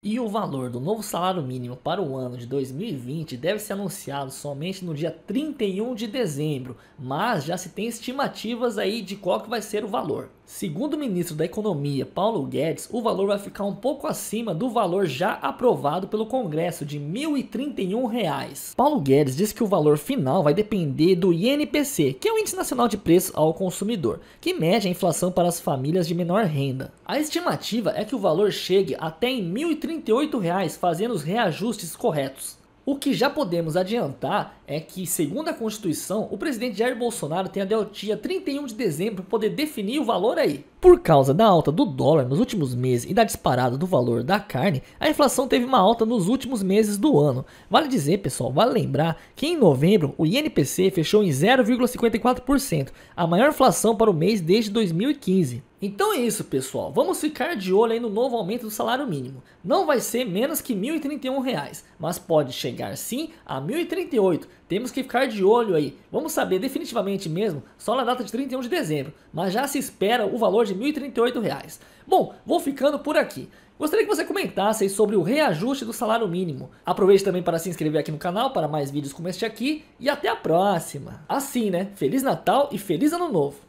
E o valor do novo salário mínimo para o ano de 2020 deve ser anunciado somente no dia 31 de dezembro, mas já se tem estimativas aí de qual que vai ser o valor. Segundo o ministro da Economia, Paulo Guedes, o valor vai ficar um pouco acima do valor já aprovado pelo Congresso de R$ 1.031. Reais. Paulo Guedes disse que o valor final vai depender do INPC, que é o Índice Nacional de Preços ao Consumidor, que mede a inflação para as famílias de menor renda. A estimativa é que o valor chegue até em R$ 1.038, reais, fazendo os reajustes corretos. O que já podemos adiantar é que, segundo a Constituição, o presidente Jair Bolsonaro tem até o dia 31 de dezembro para poder definir o valor aí. Por causa da alta do dólar nos últimos meses e da disparada do valor da carne, a inflação teve uma alta nos últimos meses do ano. Vale dizer, pessoal, vale lembrar que em novembro o INPC fechou em 0,54%, a maior inflação para o mês desde 2015. Então é isso, pessoal. Vamos ficar de olho aí no novo aumento do salário mínimo. Não vai ser menos que R$ 1.031, mas pode chegar sim a R$ 1.038. Temos que ficar de olho aí. Vamos saber definitivamente mesmo só na data de 31 de dezembro, mas já se espera o valor de R$ 1.038. Bom, vou ficando por aqui. Gostaria que você comentasse sobre o reajuste do salário mínimo. Aproveite também para se inscrever aqui no canal para mais vídeos como este aqui e até a próxima. Assim, né? Feliz Natal e feliz Ano Novo.